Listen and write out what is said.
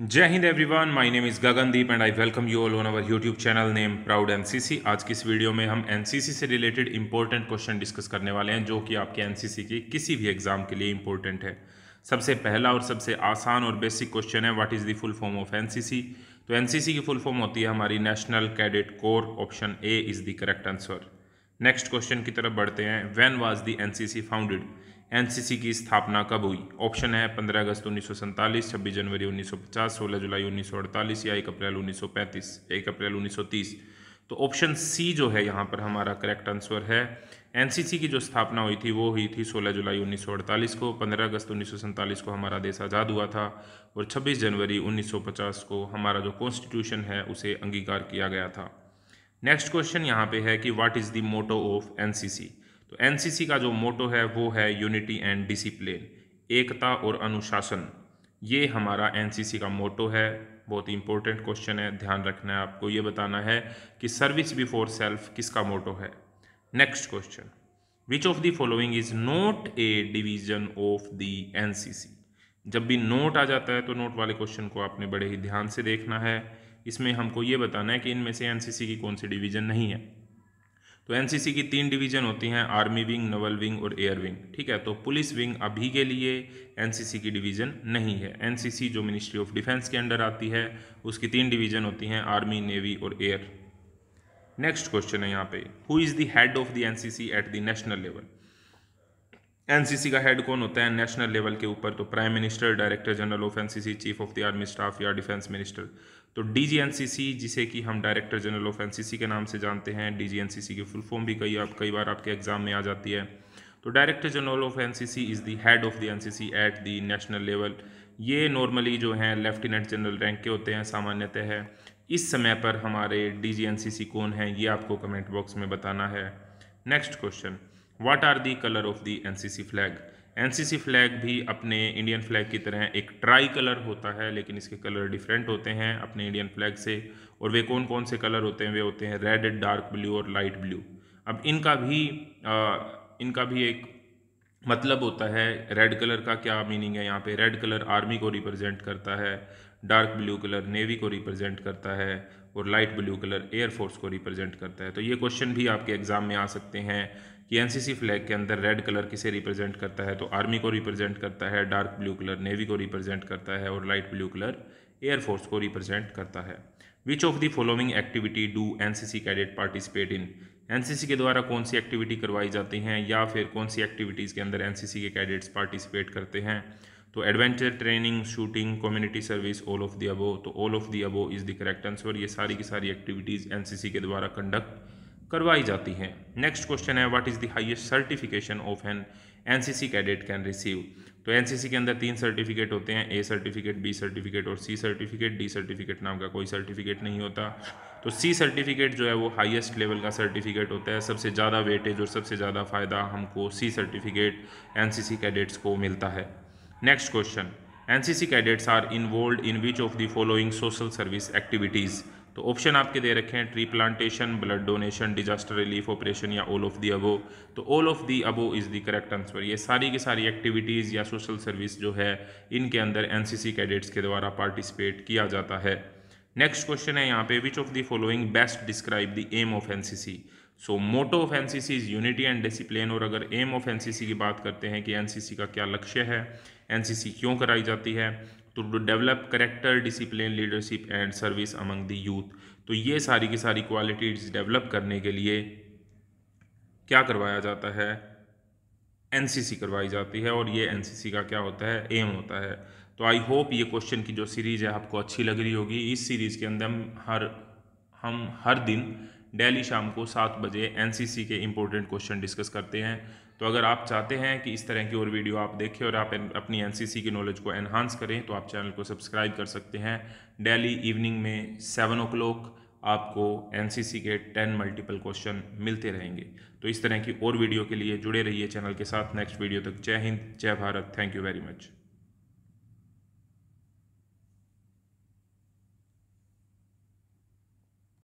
जय Hind everyone my name is Gagandeep and I welcome you all on our YouTube channel name proud NCC आज की इस video में हम एनसीसी से रिलेटेड इंपॉर्टेंट क्वेश्चन डिस्कस करने वाले हैं जो कि आपके एनसीसी के किसी भी एग्जाम के लिए इंपॉर्टेंट है सबसे पहला और सबसे आसान और बेसिक क्वेश्चन है what is the full form of N तो एन की फुल फॉर्म होती है हमारी national cadet corps option A is the correct answer next question की तरफ बढ़ते हैं when was the N founded NCC की स्थापना कब हुई ऑप्शन है पंद्रह अगस्त उन्नीस सौ सैंतालीस छब्बीस जनवरी उन्नीस सौ पचास सोलह जुलाई उन्नीस सौ अड़तालीस या एक अप्रैल उन्नीस सौ पैंतीस एक अप्रैल उन्नीस सौ तीस तो ऑप्शन सी जो है यहाँ पर हमारा करेक्ट आंसर है एनसीसी की जो स्थापना हुई थी वो हुई थी 16 जुलाई 1948 को 15 अगस्त उन्नीस को हमारा देश आज़ाद हुआ था और 26 जनवरी 1950 को हमारा जो कॉन्स्टिट्यूशन है उसे अंगीकार किया गया था नेक्स्ट क्वेश्चन यहाँ पे है कि what is the motto of NCC तो एनसीसी का जो मोटो है वो है यूनिटी एंड डिसिप्लिन एकता और अनुशासन ये हमारा एनसीसी का मोटो है बहुत ही इंपॉर्टेंट क्वेश्चन है ध्यान रखना है आपको ये बताना है कि सर्विस बिफोर सेल्फ किसका मोटो है next question which of the following is not a division of the NCC जब भी नोट आ जाता है तो नोट वाले क्वेश्चन को आपने बड़े ही ध्यान से देखना है इसमें हमको ये बताना है कि इनमें से एनसीसी की कौन सी डिवीजन नहीं है तो एनसीसी की तीन डिवीजन होती हैं आर्मी विंग नवल विंग और एयर विंग ठीक है तो पुलिस विंग अभी के लिए एनसीसी की डिवीजन नहीं है एनसीसी जो मिनिस्ट्री ऑफ डिफेंस के अंडर आती है उसकी तीन डिवीजन होती हैं आर्मी नेवी और एयर नेक्स्ट क्वेश्चन है यहाँ पे who is the head of the N at the national level NCC का हेड कौन होता है नेशनल लेवल के ऊपर तो prime minister director general of NCC chief of the army staff या डिफेंस मिनिस्टर तो डीजीएनसीसी जिसे कि हम डायरेक्टर जनरल ऑफ एनसीसी के नाम से जानते हैं डीजीएनसीसी की फुल फॉर्म भी कई आप कई बार आपके एग्जाम में आ जाती है तो director general of NCC is the head of the NCC at the national level ये नॉर्मली जो हैं लेफ्टिनेंट जनरल रैंक के होते हैं सामान्यतः है। इस समय पर हमारे डीजीएनसीसी कौन है ये आपको कमेंट बॉक्स में बताना है next question what are the colour of the NCC flag NCC flag भी अपने इंडियन फ्लैग की तरह एक ट्राई कलर होता है लेकिन इसके कलर डिफरेंट होते हैं अपने इंडियन फ्लैग से और वे कौन कौन से कलर होते हैं वे होते हैं रेड डार्क ब्लू और लाइट ब्लू अब इनका भी आ, इनका भी एक मतलब होता है रेड कलर का क्या मीनिंग है यहाँ पे रेड कलर आर्मी को रिप्रेजेंट करता है डार्क ब्लू कलर नेवी को रिप्रेजेंट करता है और लाइट ब्लू कलर एयरफोर्स को रिप्रेजेंट करता है तो ये क्वेश्चन भी आपके एग्ज़ाम में आ सकते हैं कि एनसीसी फ्लैग के अंदर रेड कलर किसे रिप्रेजेंट करता है तो आर्मी को रिप्रेजेंट करता है डार्क ब्लू कलर नेवी को रिप्रेजेंट करता है और लाइट ब्लू कलर एयरफोर्स को रिप्रेजेंट करता है which of the following activity do NCC cadet participate in NCC के द्वारा कौन सी एक्टिविटी करवाई जाती हैं या फिर कौन सी एक्टिविटीज़ के अंदर एनसीसी के कैडेट्स पार्टिसिपेट करते हैं तो adventure training shooting community service all of the above तो all of the above is the correct answer ये सारी की सारी एक्टिविटीज़ एनसीसी के द्वारा कंडक्ट करवाई जाती हैं नेक्स्ट क्वेश्चन है what is the highest certification of N NCC cadet can receive तो एनसीसी के अंदर तीन सर्टिफिकेट होते हैं ए सर्टिफिकेट बी सर्टिफिकेट और सी सर्टिफिकेट डी सर्टिफिकेट नाम का कोई सर्टिफिकेट नहीं होता तो सी सर्टिफिकेट जो है वो हाईएस्ट लेवल का सर्टिफिकेट होता है सबसे ज़्यादा वेटेज और सबसे ज़्यादा फ़ायदा हमको सी सर्टिफिकेट एनसीसी कैडेट्स को मिलता है N C C cadets are involve in which of the following social service activities तो ऑप्शन आपके दे रखे हैं tree plantation blood donation disaster relief operation या ऑल ऑफ दी अबो तो all of the above is the correct answer ये सारी की सारी एक्टिविटीज़ या सोशल सर्विस जो है इनके अंदर एनसीसी कैडेट्स के द्वारा पार्टिसिपेट किया जाता है नेक्स्ट क्वेश्चन है यहाँ पे which of the following best describe the aim of NCC so motto of N is unity and discipline और अगर एम ऑफ एन की बात करते हैं कि एन का क्या लक्ष्य है एन क्यों कराई जाती है तो develop character discipline leadership and service among the youth तो ये सारी की सारी क्वालिटीज़ डेवलप करने के लिए क्या करवाया जाता है एन करवाई जाती है और ये एन का क्या होता है एम होता है तो आई होप ये क्वेश्चन की जो सीरीज़ है आपको अच्छी लग रही होगी इस सीरीज़ के अंदर हम हर हम हर दिन डेली शाम को सात बजे एन के इंपॉर्टेंट क्वेश्चन डिस्कस करते हैं तो अगर आप चाहते हैं कि इस तरह की और वीडियो आप देखें और आप अपनी एन की नॉलेज को एनहांस करें तो आप चैनल को सब्सक्राइब कर सकते हैं डेली इवनिंग में सेवन ओ क्लॉक आपको एन के टेन मल्टीपल क्वेश्चन मिलते रहेंगे तो इस तरह की और वीडियो के लिए जुड़े रहिए चैनल के साथ नेक्स्ट वीडियो तक Jai Hind Jai Bharat thank you very much